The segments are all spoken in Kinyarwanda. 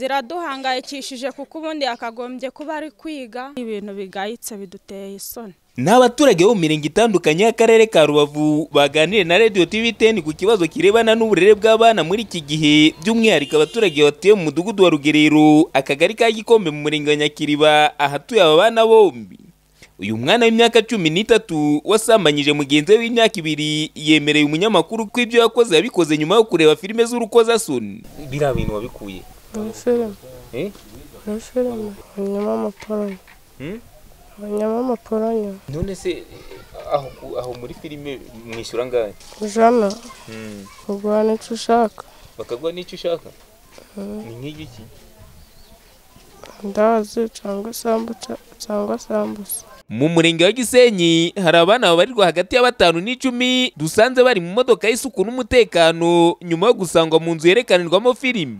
ziraduhangayikishije kuko ubundi yakagombye kuba ari kwiga ibintu bigayitse biduteye isoni ni abaturage bo mu mirenge itandukanye y'akarere ka rubavu baganire na radiyo tivi teni ku kibazo kirebana n'uburere bw'abana muri iki gihe by'umwihariko abaturage batuye mu mudugudu wa rugerero akagari ka gikombe mu murenge wa nyakiriba ahatuye aba bana bombi uyu mwana w'imyaka cumi n'itatu wasambanyije mugenzi we w'imyaka ibiri yemereye umunyamakuru ko ibyo yakoze yabikoze nyuma yo kureba filime z'urukozasoni biriya bintu wabikuye muri filime eh? muri filime habonyemo amaporonyo habonyemo hmm? amaporonyo none se eh, aho muri filime mwishyura angahe ijana baguha hmm. n'icyo ushaka bakaguha n'icyo ushaka hmm. ni nk'igiki ndazi cyangwa sambusa cyangwa sambusa mu murenge wa gisenyi hari abana babarirwa hagati ya batanu n'icumi dusanze bari mu modoka y'isuku n'umutekano nyuma yo gusangwa mu nzu yerekanirwamo filimi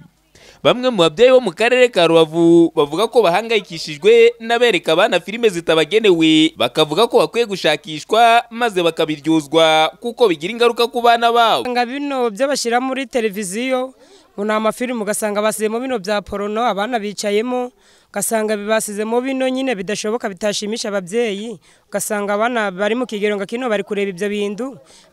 bamwe mu babyeyi bo mu karere ka rubavu bavuga ko bahangayikishijwe n'abereka abana filime zitabagenewe bakavuga ko bakwiye gushakishwa maze bakabiryozwa kuko bigira ingaruka ku bana babo bino byo bashyira muri televiziyo ni amafirimu ugasanga basizemo bino bya porono abana bicayemo ugasanga bibasizemo bino nyine bidashoboka bitashimisha ababyeyi ugasanga abana bari mu kigero ngo kino bari kureba ibyo bintu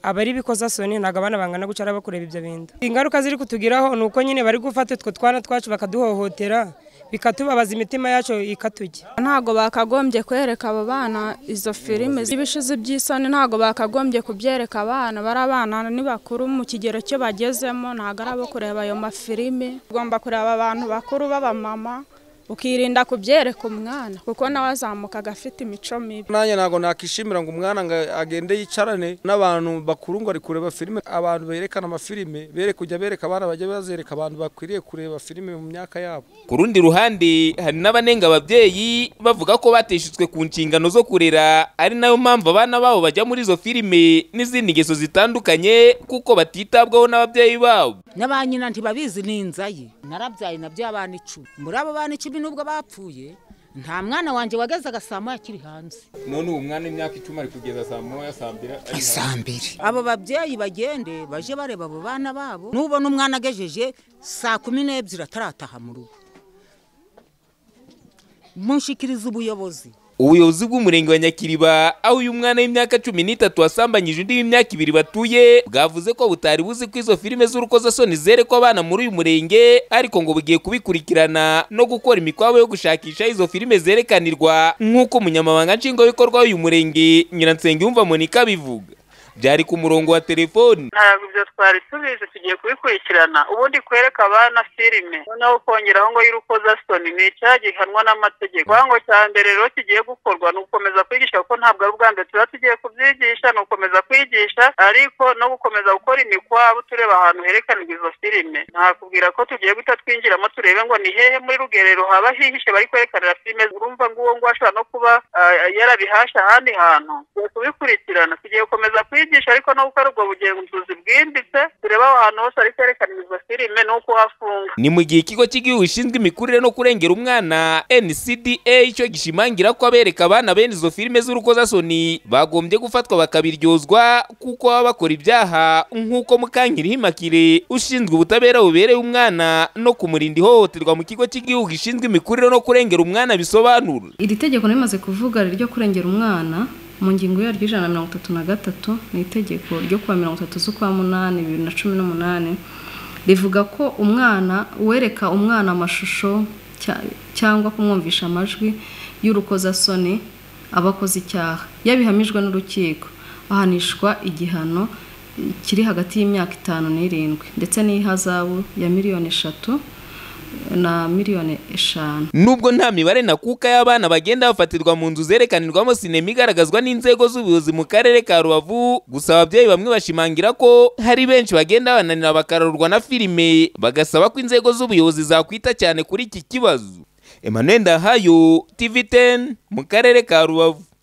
aba ari ibikozasoni ntabwo abana bangana gucara bakureba ibyo bintu ingaruka ziri kutugiraho ni uko nyine bari gufata utwo twana twacu bakaduhohotera bikatubabaza imitima yacu ikatujya ntabwo bakagombye kwereka abo bana izo filime z’ibishize by'isoni ntabwo bakagombye kubyereka abana bari abana ni bakuru mu kigero cyo bagezemo ntabwo ari abo kureba ayo mafilime tugomba kureba abantu bakuru b'abamama ukirinda kubyereka umwana kuko nawe azamukaga afite imico mibi nanjye ntabwo nakishimira ngo umwana agende yicarane n'abantu bakuru ngo ari kureba filime abantu berekana amafilime bere kujya bereka abana bajya bazereka abantu bakwiriye kureba filime mu myaka yabo ku rundi ruhande hari n'abanenga ababyeyi bavuga ko bateshitswe ku nshingano zo kurera ari nayo mpamvu abana babo bajya muri izo filime n'izindi ngeso zitandukanye kuko batitabwaho n'ababyeyi babo n'aba nyina ntibabizi ni inzaye narabyaye nabyo abana icumi muri abo bana icumi nubwo bapfuye nta mwana wanjye wagezaga saa moya akiri hanze none ubu mwana imyaka icumi ari kugeza saa moya saa mbiri saa mbiri abo babyeyi bagende baje bareba abo bana babo nubona umwana agejeje saa kumi n'ebyiri atarataha mu rugo mushikiriza ubuyobozi ubuyobozi bw'umurenge wa nyakiriba aho uyu mwana w'imyaka cumi n'itatu wasambanyije undi w'imyaka ibiri batuye bwavuze ko butari buzi ko izo filime z'urukozasoni zerekwa abana muri uyu murenge ariko ngo bugiye kubikurikirana no gukora imikwabo yo gushakisha izo filime zerekanirwa nk'uko umunyamabanga nshingwabikorwa w'uyu murenge nyiransenge yumva monika bivuga byari ku murongo wa telefoni ntabwo ibyo twari tubizi tugiye kubikurikirana ubundi kwereka abana filime noneho kongeraho ngo y'urukozasoni ni icyaha gihanwa n'amategeko ngo cya mbere rero kigiye gukorwa ni ugukomeza kwigisha kuko ntabwo ari ubwa mbere tuba tugiye kubyigisha ni ugukomeza kwigisha ariko no gukomeza gukora imikwabu tureba ahantu herekanirwa izo filime ntakubwira ko tugiye guhita twinjiramo turebe ngo ni hehe muri rugerero haba hihishe bari kwerekanira filime urumva nguwo nguwo ashobora no kuba ah, yarabihashe ahandi hantu tugiye kubikurikirana tugiye gukomeza kwigisha kwigisha ariko no gukora ubwo bugenzuzi bwimbitse tureba aho hantu hose hari izo filime n'uko hafunga ni mu gihe ikigo cy'igihugu gishinzwe imikurire no kurengera umwana ncda icyo gishimangira ko abereka abana bene izo filime z'urukozasoni bagombye gufatwa bakabiryozwa kuko baba bakora ibyaha nk'uko mukankirihimakire ushinzwe ubutabera bubereye umwana no kumurinda ihohoterwa mu kigo cy'igihugu gishinzwe imikurire no kurengera umwana bisobanura iri tegeko rimaze kuvuga ryo kurengera umwana mu ngingo yaryo ijana na mirongo itatu na gatatu ni itegeko ryo kuwa mirongo itatu z'ukwa munani bibiri na cumi n'umunani rivuga ko umwana wereka umwana amashusho cyangwa kumwumvisha amajwi y'urukozasoni aba akoze icyaha yabihamijwe n'urukiko ahanishwa igihano kiri hagati y'imyaka itanu n'irindwi ndetse n'ihazabu ya miliyoni eshatu na miliyoni eshanu nubwo nta mibare ntakuka y'abana bagenda bafatirwa mu nzu zerekanirwamo sinema igaragazwa n'inzego z'ubuyobozi mu karere ka rubavu gusa ababyeyi bamwe bashimangira ko hari benshi bagenda bananira bakarorwa na filime bagasaba ko inzego z'ubuyobozi zakwita cyane kuri iki kibazo emmanuel ndahayo tv Ten mu karere ka rubavu